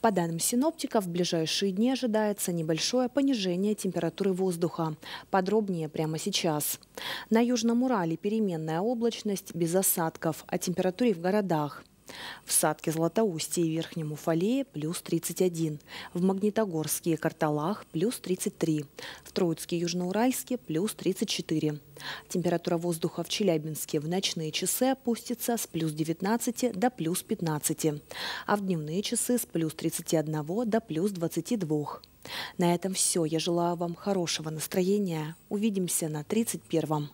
По данным синоптиков, в ближайшие дни ожидается небольшое понижение температуры воздуха. Подробнее прямо сейчас. На Южном Урале переменная облачность без осадков о а температуре в городах. В Садке Златоусте и Верхнем Уфалее плюс 31. В Магнитогорске и Карталах плюс 33. В Троицке и Южноуральске плюс 34. Температура воздуха в Челябинске в ночные часы опустится с плюс 19 до плюс 15, а в дневные часы с плюс 31 до плюс 22. На этом все. Я желаю вам хорошего настроения. Увидимся на 31-м.